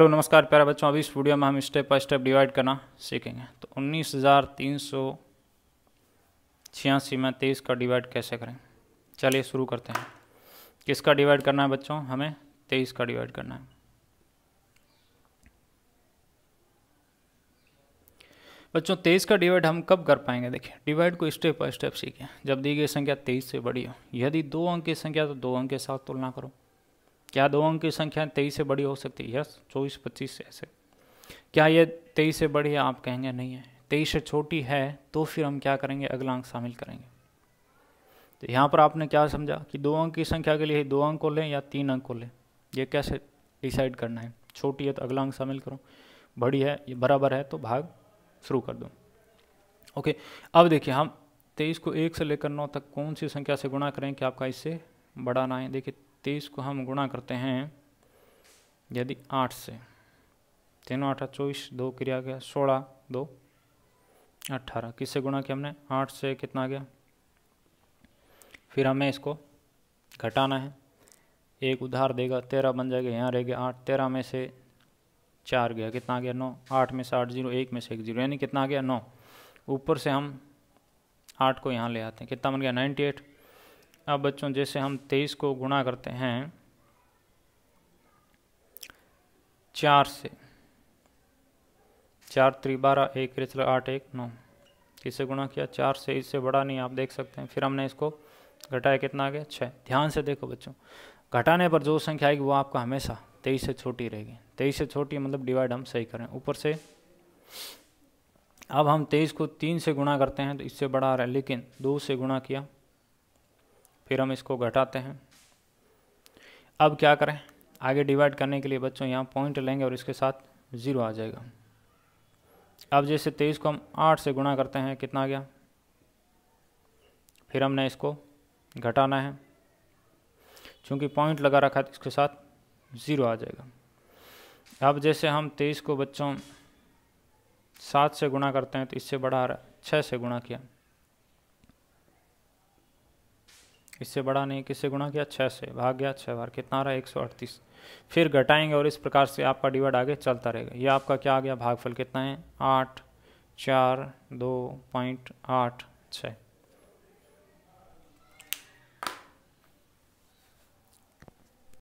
hello नमस्कार प्यारा बच्चों अभी इस वीडियो में हम स्टेप बाय स्टेप डिवाइड करना सीखेंगे तो उन्नीस हज़ार तीन सौ छियासी में तेईस का डिवाइड कैसे करें चलिए शुरू करते हैं किसका डिवाइड करना है बच्चों हमें तेईस का डिवाइड करना है बच्चों तेईस का डिवाइड हम कब कर पाएंगे देखिए डिवाइड को स्टेप बाय स्टेप सीखें जब दी गई संख्या तेईस से बड़ी हो यदि दो अंक की संख्या तो दो अंक के साथ तुलना करो क्या दो अंक की संख्या तेईस से बड़ी हो सकती है यस चौबीस पच्चीस से ऐसे क्या ये तेईस से बड़ी है आप कहेंगे नहीं है तेईस से छोटी है तो फिर हम क्या करेंगे अगला अंक शामिल करेंगे तो यहाँ पर आपने क्या समझा कि दो अंक की संख्या के लिए दो अंक को लें या तीन अंक को लें ये कैसे डिसाइड करना है छोटी है तो अगला अंक शामिल करो बड़ी है ये बराबर है तो भाग शुरू कर दो ओके अब देखिए हम तेईस को एक से लेकर नौ तक कौन सी संख्या से गुणा करें कि आपका इससे बड़ा ना है देखिए तेईस को हम गुणा करते हैं यदि आठ से तीन आठ चौबीस दो क्रिया गया सोलह दो अट्ठारह किससे गुणा किया हमने आठ से कितना आ गया फिर हमें इसको घटाना है एक उधार देगा तेरह बन जाएगा यहाँ रह गया आठ तेरह में से चार गया कितना आ गया नौ आठ में से आठ जीरो एक में से एक जीरो यानी कितना आ गया नौ ऊपर से हम आठ को यहाँ ले आते हैं कितना बन गया नाइन्टी एट अब बच्चों जैसे हम तेईस को गुणा करते हैं चार से चार त्री बारह एक रिचल आठ एक नौ किसे गुणा किया चार से इससे बड़ा नहीं आप देख सकते हैं फिर हमने इसको घटाया कितना आ गया छः ध्यान से देखो बच्चों घटाने पर जो संख्या आएगी वो आपका हमेशा तेईस से छोटी रहेगी तेईस से छोटी मतलब डिवाइड हम सही करें ऊपर से अब हम तेईस को तीन से गुणा करते हैं तो इससे बड़ा आ रहा है लेकिन दो से गुणा किया फिर हम इसको घटाते हैं अब क्या करें आगे डिवाइड करने के लिए बच्चों यहाँ पॉइंट लेंगे और इसके साथ ज़ीरो आ जाएगा अब जैसे तेईस को हम आठ से गुणा करते हैं कितना आ गया फिर हमने इसको घटाना है चूँकि पॉइंट लगा रखा है तो इसके साथ ज़ीरो आ जाएगा अब जैसे हम तेईस को बच्चों सात से गुणा करते हैं तो इससे बढ़ा आ रहा है छः से गुणा किया इससे बड़ा नहीं किससे गुणा किया छः से भाग गया छः बार कितना रहा एक सौ अड़तीस फिर घटाएंगे और इस प्रकार से आपका डिवाइड आगे चलता रहेगा ये आपका क्या आ गया भागफल कितना है आठ चार दो पॉइंट आठ छः